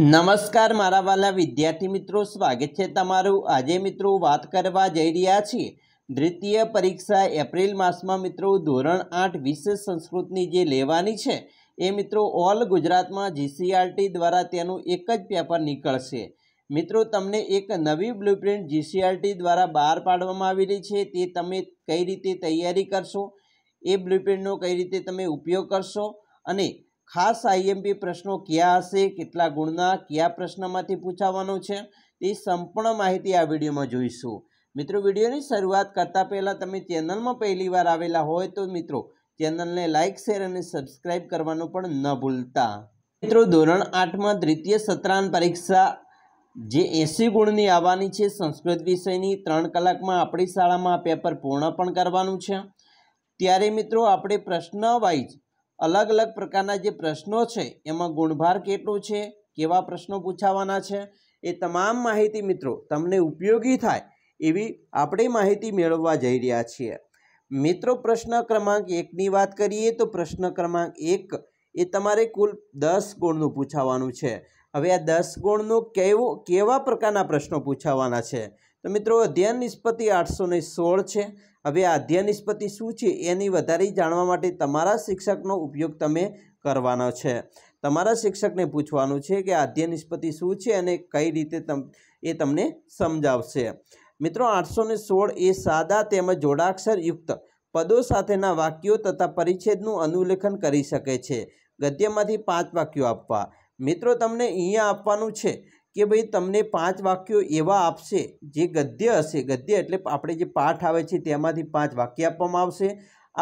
નમસ્કાર મારા વાલા વિદ્યાર્થી મિત્રો સ્વાગત છે તમારું આજે મિત્રો વાત કરવા જઈ રહ્યા છીએ દ્વિતીય પરીક્ષા એપ્રિલ માસમાં મિત્રો ધોરણ આઠ વિશેષ સંસ્કૃતની જે લેવાની છે એ મિત્રો ઓલ ગુજરાતમાં જીસીઆરટી દ્વારા તેનું એક જ પેપર નીકળશે મિત્રો તમને એક નવી બ્લુપ્રિન્ટ જીસીઆરટી દ્વારા બહાર પાડવામાં આવેલી છે તે તમે કઈ રીતે તૈયારી કરશો એ બ્લુપ્રિન્ટનો કઈ રીતે તમે ઉપયોગ કરશો અને ખાસ આઈએમપી પ્રશ્નો કયા હશે કેટલા ગુણના કયા પ્રશ્નમાંથી પૂછાવાનો છે તે સંપૂર્ણ માહિતી આ વિડીયોમાં જોઈશું મિત્રો વિડીયોની શરૂઆત કરતાં પહેલાં તમે ચેનલમાં પહેલીવાર આવેલા હોય તો મિત્રો ચેનલને લાઇક શેર અને સબસ્ક્રાઇબ કરવાનું પણ ન ભૂલતા મિત્રો ધોરણ આઠમાં દ્વિતીય સત્રાંત પરીક્ષા જે એંસી ગુણની આવવાની છે સંસ્કૃત વિષયની ત્રણ કલાકમાં આપણી શાળામાં પેપર પૂર્ણ પણ કરવાનું છે ત્યારે મિત્રો આપણે પ્રશ્ન વાઇઝ અલગ અલગ પ્રકારના જે પ્રશ્નો છે એમાં ગુણભાર કેટલો છે કેવા પ્રશ્નો પૂછાવાના છે એ તમામ માહિતી મિત્રો તમને ઉપયોગી થાય એવી આપણે માહિતી મેળવવા જઈ રહ્યા છીએ મિત્રો પ્રશ્ન ક્રમાંક એકની વાત કરીએ તો પ્રશ્ન ક્રમાંક એક એ તમારે કુલ દસ ગુણનું પૂછાવાનું છે હવે આ દસ ગુણનું કેવો કેવા પ્રકારના પ્રશ્નો પૂછાવાના છે તો મિત્રો અધ્યયન નિષ્પતિ આઠસો સોળ છે હવે આ અધ્યયન નિષ્પતિ શું છે એની વધારે જાણવા માટે તમારા શિક્ષકનો ઉપયોગ તમે કરવાનો છે તમારા શિક્ષકને પૂછવાનું છે કે આ અધ્યયન શું છે અને કઈ રીતે તમ એ તમને સમજાવશે મિત્રો આઠસો સોળ એ સાદા તેમજ જોડાક્ષરયુક્ત પદો સાથેના વાક્યો તથા પરિચ્છેદનું અનુલેખન કરી શકે છે ગદ્યમાંથી પાંચ વાક્યો આપવા મિત્રો તમને અહીંયા આપવાનું છે કે ભાઈ તમને પાંચ વાક્યો એવા આપશે જે ગદ્ય હશે ગદ્ય એટલે આપણે જે પાઠ આવે છે તેમાંથી પાંચ વાક્ય આપવામાં આવશે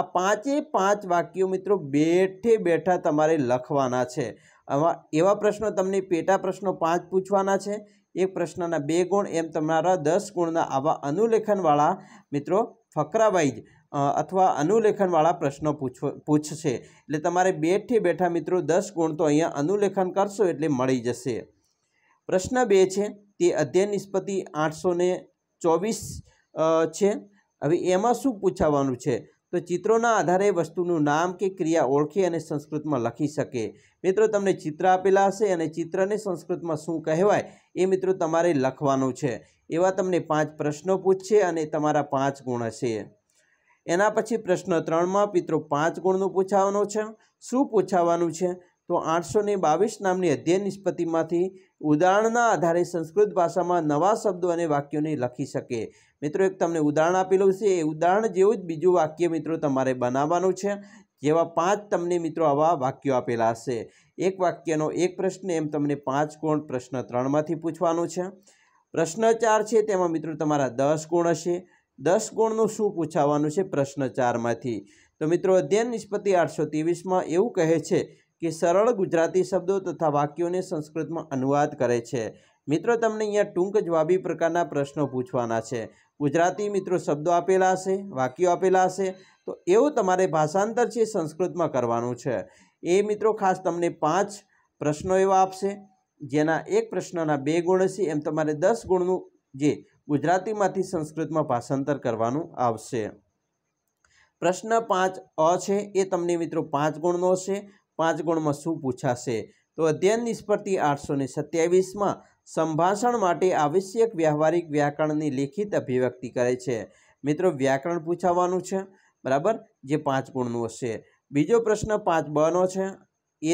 આ પાંચે પાંચ વાક્યો મિત્રો બેઠે બેઠા તમારે લખવાના છે આવા એવા પ્રશ્નો તમને પેટા પ્રશ્નો પાંચ પૂછવાના છે એક પ્રશ્નના બે ગુણ એમ તમારા દસ ગુણના આવા અનુલેખનવાળા મિત્રો ફકરાવાઇઝ અથવા અનુલેખનવાળા પ્રશ્નો પૂછવો પૂછશે એટલે તમારે બેઠે બેઠા મિત્રો દસ ગુણ તો અહીંયા અનુલેખન કરશો એટલે મળી જશે પ્રશ્ન બે છે તે અધ્યયન નિષ્પતિ આઠસો ચોવીસ છે હવે એમાં શું પૂછાવાનું છે તો ચિત્રોના આધારે વસ્તુનું નામ કે ક્રિયા ઓળખી અને સંસ્કૃતમાં લખી શકે મિત્રો તમને ચિત્ર આપેલા હશે અને ચિત્રને સંસ્કૃતમાં શું કહેવાય એ મિત્રો તમારે લખવાનું છે એવા તમને પાંચ પ્રશ્નો પૂછશે અને તમારા પાંચ ગુણ હશે એના પછી પ્રશ્ન ત્રણમાં મિત્રો પાંચ ગુણનું પૂછાવાનો છે શું પૂછાવાનું છે તો આઠસો ને બાવીસ નામની અધ્યયન નિષ્પતિમાંથી ઉદાહરણના આધારે સંસ્કૃત ભાષામાં નવા શબ્દો અને વાક્યોને લખી શકે મિત્રો એક તમને ઉદાહરણ આપેલું છે એ ઉદાહરણ જેવું જ બીજું વાક્ય મિત્રો તમારે બનાવવાનું છે જેવા પાંચ તમને મિત્રો આવા વાક્યો આપેલા હશે એક વાક્યનો એક પ્રશ્ન એમ તમને પાંચ ગુણ પ્રશ્ન ત્રણમાંથી પૂછવાનો છે પ્રશ્ન ચાર છે તેમાં મિત્રો તમારા દસ ગુણ હશે દસ ગુણનું શું પૂછાવાનું છે પ્રશ્ન ચારમાંથી તો મિત્રો અધ્યયન નિષ્પત્તિ આઠસો ત્રેવીસમાં એવું કહે છે કે સરળ ગુજરાતી શબ્દો તથા વાક્યોને સંસ્કૃતમાં અનુવાદ કરે છે મિત્રો તમને અહીંયા ટૂંક જવાબી પ્રકારના પ્રશ્નો પૂછવાના છે ગુજરાતી મિત્રો શબ્દો આપેલા હશે વાક્યો આપેલા હશે તો એવું તમારે ભાષાંતર છે સંસ્કૃતમાં કરવાનું છે એ મિત્રો ખાસ તમને પાંચ પ્રશ્નો એવા આપશે જેના એક પ્રશ્નના બે ગુણ હશે એમ તમારે દસ ગુણનું જે ગુજરાતીમાંથી સંસ્કૃતમાં ભાષાંતર કરવાનું આવશે પ્રશ્ન પાંચ અ છે એ તમને મિત્રો પાંચ ગુણનો હશે પાંચ ગુણમાં શું પૂછાશે તો અધ્યયન નિષ્પતિ આઠસો ને સત્યાવીસમાં સંભાષણ માટે આવશ્યક વ્યવહારિક વ્યાકરણની લેખિત અભિવ્યક્તિ કરે છે મિત્રો વ્યાકરણ પૂછાવાનું છે બરાબર જે પાંચ ગુણનું હશે બીજો પ્રશ્ન પાંચ બનો છે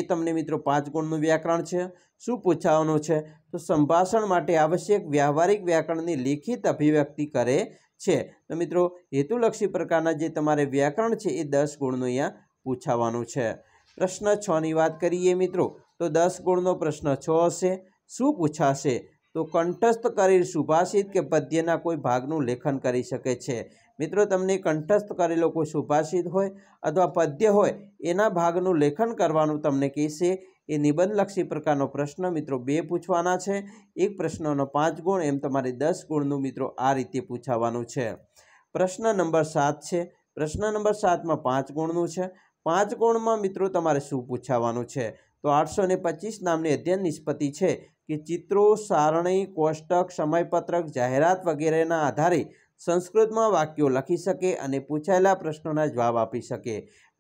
એ તમને મિત્રો પાંચ ગુણનું વ્યાકરણ છે શું પૂછાવાનું છે તો સંભાષણ માટે આવશ્યક વ્યવહારિક વ્યાકરણની લેખિત અભિવ્યક્તિ કરે છે તો મિત્રો હેતુલક્ષી પ્રકારના જે તમારે વ્યાકરણ છે એ દસ ગુણનું અહીંયા પૂછાવાનું છે પ્રશ્ન છની વાત કરીએ મિત્રો તો દસ ગુણનો પ્રશ્ન છ હશે શું પૂછાશે તો કંઠસ્થ કરેલ સુભાષિત કે પદ્યના કોઈ ભાગનું લેખન કરી શકે છે મિત્રો તમને કંઠસ્થ કરેલો કોઈ સુભાષિત હોય અથવા પદ્ય હોય એના ભાગનું લેખન કરવાનું તમને કહેશે એ નિબંધલક્ષી પ્રકારનો પ્રશ્ન મિત્રો બે પૂછવાના છે એક પ્રશ્નનો પાંચ ગુણ એમ તમારે દસ ગુણનું મિત્રો આ રીતે પૂછાવાનું છે પ્રશ્ન નંબર સાત છે પ્રશ્ન નંબર સાતમાં પાંચ ગુણનું છે પાંચ ગુણમાં મિત્રો તમારે શું પૂછાવાનું છે તો આઠસો ને પચીસ નામની અધ્યયન નિષ્પતિ છે કે ચિત્રો સારણી કોષ્ટક સમયપત્રક જાહેરાત વગેરેના આધારે સંસ્કૃતમાં વાક્યો લખી શકે અને પૂછાયેલા પ્રશ્નોના જવાબ આપી શકે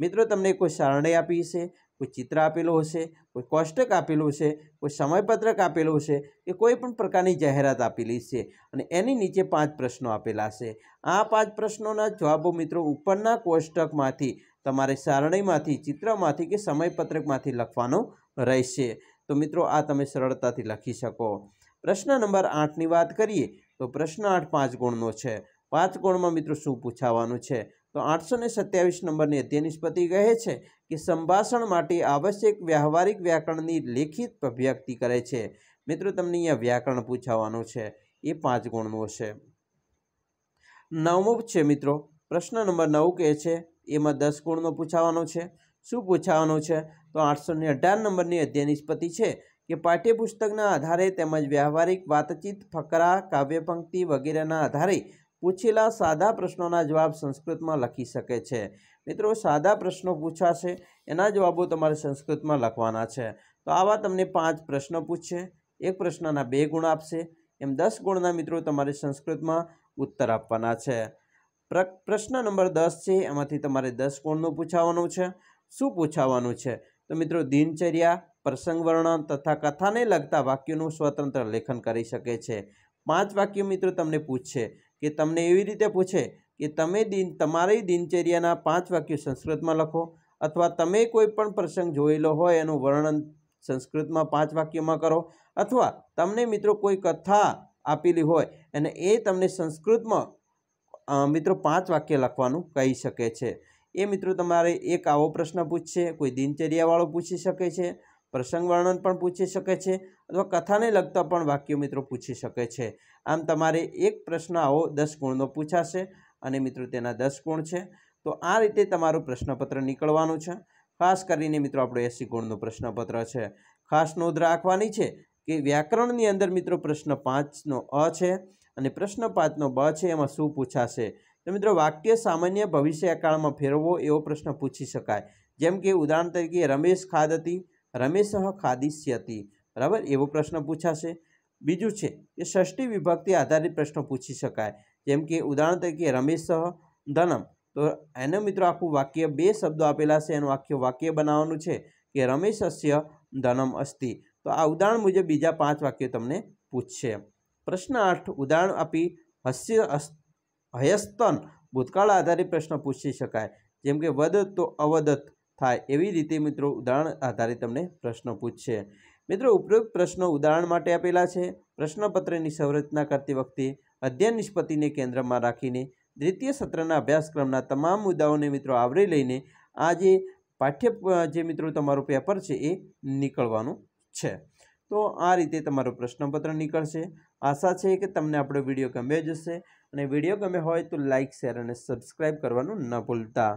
મિત્રો તમને કોઈ સારણી આપી છે કોઈ ચિત્ર આપેલું હશે કોઈ કોષ્ટક આપેલું છે કોઈ સમયપત્રક આપેલું છે કે કોઈ પણ પ્રકારની જાહેરાત આપેલી છે અને એની નીચે પાંચ પ્રશ્નો આપેલા છે આ પાંચ પ્રશ્નોના જવાબો મિત્રો ઉપરના કોષ્ટકમાંથી તમારે સારણીમાંથી ચિત્રમાંથી કે સમયપત્રકમાંથી લખવાનો રહેશે તો મિત્રો આ તમે સરળતાથી લખી શકો પ્રશ્ન નંબર આઠની વાત કરીએ તો પ્રશ્ન આઠ પાંચ ગુણનો છે પાંચ ગુણમાં મિત્રો શું પૂછાવાનું છે તો આઠસો ને સત્યાવીસ નંબરની અધ્યયનિષ્પતિ કહે છે કે સંભાષણ માટે આવશ્યક વ્યવહારિક વ્યાકરણની લેખિત અભિવ્યક્તિ કરે છે મિત્રો તમને અહીંયા વ્યાકરણ પૂછાવાનું છે એ પાંચ ગુણનું છે નવમું છે મિત્રો પ્રશ્ન નંબર નવ કહે છે એમાં દસ ગુણનો પૂછાવાનો છે શું પૂછાવાનો છે તો આઠસો ને અઢાર નંબરની અધ્યય નિષ્પત્તિ છે કે પાઠ્યપુસ્તકના આધારે તેમજ વ્યવહારિક વાતચીત ફકરા કાવ્યપંક્તિ વગેરેના આધારે પૂછેલા સાદા પ્રશ્નોના જવાબ સંસ્કૃતમાં લખી શકે છે મિત્રો સાદા પ્રશ્નો પૂછાશે એના જવાબો તમારે સંસ્કૃતમાં લખવાના છે તો આવા તમને પાંચ પ્રશ્નો પૂછશે એક પ્રશ્નના બે ગુણ આપશે એમ દસ ગુણના મિત્રો તમારે સંસ્કૃતમાં ઉત્તર આપવાના છે પ્રશ્ન નંબર દસ છે એમાંથી તમારે દસ કોણનું પૂછાવાનું છે શું પૂછાવાનું છે તો મિત્રો દિનચર્યા પ્રસંગ વર્ણન તથા કથાને લગતા વાક્યોનું સ્વતંત્ર લેખન કરી શકે છે પાંચ વાક્યો મિત્રો તમને પૂછશે કે તમને એવી રીતે પૂછે કે તમે દિન તમારી દિનચર્યાના પાંચ વાક્યો સંસ્કૃતમાં લખો અથવા તમે કોઈ પણ પ્રસંગ જોયેલો હોય એનું વર્ણન સંસ્કૃતમાં પાંચ વાક્યમાં કરો અથવા તમને મિત્રો કોઈ કથા આપેલી હોય અને એ તમને સંસ્કૃતમાં મિત્રો પાંચ વાક્ય લખવાનું કહી શકે છે એ મિત્રો તમારે એક આવો પ્રશ્ન પૂછશે કોઈ દિનચર્યાવાળો પૂછી શકે છે પ્રસંગ વર્ણન પણ પૂછી શકે છે અથવા કથાને લગતા પણ વાક્યો મિત્રો પૂછી શકે છે આમ તમારે એક પ્રશ્ન આવો દસ ગુણનો પૂછાશે અને મિત્રો તેના દસ ગુણ છે તો આ રીતે તમારું પ્રશ્નપત્ર નીકળવાનું છે ખાસ કરીને મિત્રો આપણો એસી ગુણનું પ્રશ્નપત્ર છે ખાસ નોંધ રાખવાની છે કે વ્યાકરણની અંદર મિત્રો પ્રશ્ન પાંચનો અ છે અને પ્રશ્ન પાંચનો બ છે એમાં શું પૂછાશે તો મિત્રો વાક્ય સામાન્ય ભવિષ્યકાળમાં ફેરવવો એવો પ્રશ્ન પૂછી શકાય જેમ કે ઉદાહરણ તરીકે રમેશ ખાદ ખાદતી રમેશ ખાદિષ્યતી બરાબર એવો પ્રશ્ન પૂછાશે બીજું છે કે ષષ્ઠી વિભક્તિ આધારિત પ્રશ્નો પૂછી શકાય જેમ કે ઉદાહરણ તરીકે રમેશ ધનમ તો એને મિત્રો આખું વાક્ય બે શબ્દો આપેલા છે એનું આખું વાક્ય બનાવવાનું છે કે રમેશસ્ય ધનમ અસ્તિ તો આ ઉદાહરણ મુજબ બીજા પાંચ વાક્યો તમને પૂછશે પ્રશ્ન આઠ ઉદાહરણ આપી હસ્ય હયસ્તન ભૂતકાળ આધારિત પ્રશ્ન પૂછી શકાય જેમ કે વદત તો અવદત થાય એવી રીતે મિત્રો ઉદાહરણ આધારિત તમને પ્રશ્ન પૂછશે મિત્રો ઉપરોક્ત પ્રશ્નો ઉદાહરણ માટે આપેલા છે પ્રશ્નપત્રની સંરચના કરતી વખતે અધ્યયન નિષ્પત્તિને કેન્દ્રમાં રાખીને દ્વિતીય સત્રના અભ્યાસક્રમના તમામ મુદ્દાઓને મિત્રો આવરી લઈને આ જે પાઠ્ય જે મિત્રો તમારું પેપર છે એ નીકળવાનું છે તો આ રીતે તમારું પ્રશ્નપત્ર નીકળશે આશા છે કે તમને આપણો વિડીયો ગમ્યો જશે અને વિડીયો ગમે હોય તો લાઇક શેર અને સબસ્ક્રાઈબ કરવાનું ન ભૂલતા